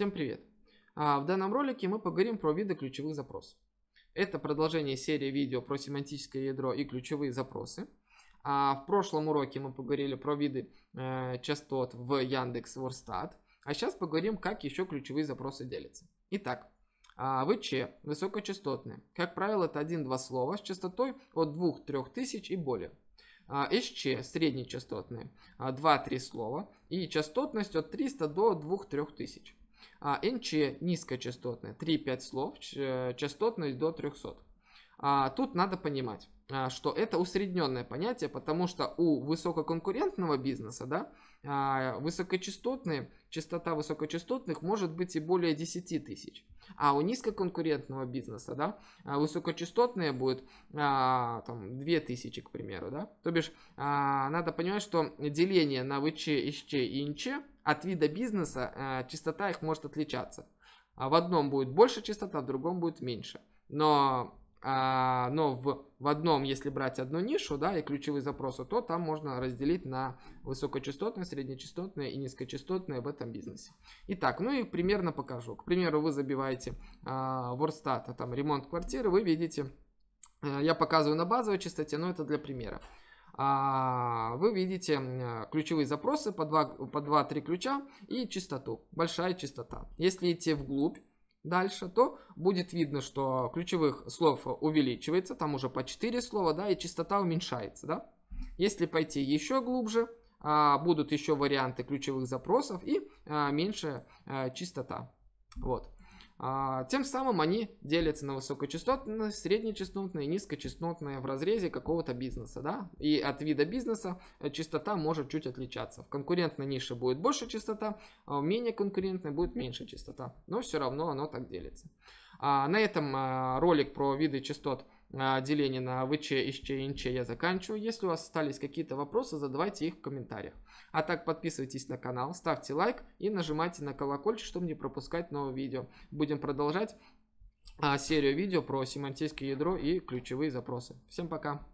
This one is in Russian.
Всем привет! А, в данном ролике мы поговорим про виды ключевых запросов. Это продолжение серии видео про семантическое ядро и ключевые запросы. А, в прошлом уроке мы поговорили про виды э, частот в Яндекс Ворстат. А сейчас поговорим, как еще ключевые запросы делятся. Итак, а, ВЧ, высокочастотные. Как правило, это 1-2 слова с частотой от 2-3 тысяч и более. СЧ среднечастотные 2-3 слова и частотность от 300 до 2-3 тысяч. А, NC низкочастотная, 3-5 слов, э, частотность до 300. А, тут надо понимать, а, что это усредненное понятие, потому что у высококонкурентного бизнеса, да, а, высокочастотные, частота высокочастотных может быть и более 10 тысяч. А у низкоконкурентного бизнеса, да, а, высокочастотные будет а, там 2000, к примеру, да. То бишь, а, надо понимать, что деление на ВЧ, ИЧ и ИНЧ от вида бизнеса э, частота их может отличаться. А в одном будет больше частота, в другом будет меньше. Но, а, но в, в одном, если брать одну нишу да, и ключевые запросы, то там можно разделить на высокочастотные, среднечастотные и низкочастотные в этом бизнесе. Итак, ну и примерно покажу. К примеру, вы забиваете Wordstat, а, там ремонт квартиры, вы видите э, я показываю на базовой частоте, но это для примера. А, вы видите ключевые запросы по 2-3 ключа и частоту. Большая частота. Если идти вглубь, дальше, то будет видно, что ключевых слов увеличивается, там уже по 4 слова, да, и частота уменьшается, да. Если пойти еще глубже, а, будут еще варианты ключевых запросов и а, меньшая э, частота. Вот. А, тем самым они делятся на высокочастотные, среднечастотные, низкочастотные в разрезе какого-то бизнеса, да? И от вида бизнеса э, частота может чуть отличаться. В конкурентной нише будет больше частота, а в менее конкурентной будет меньше частота. Но все равно оно так делится. А, на этом э, ролик про виды частот деление на ВЧ, ИЧ, ИНЧ я заканчиваю. Если у вас остались какие-то вопросы, задавайте их в комментариях. А так подписывайтесь на канал, ставьте лайк и нажимайте на колокольчик, чтобы не пропускать новые видео. Будем продолжать а, серию видео про семантическое ядро и ключевые запросы. Всем пока!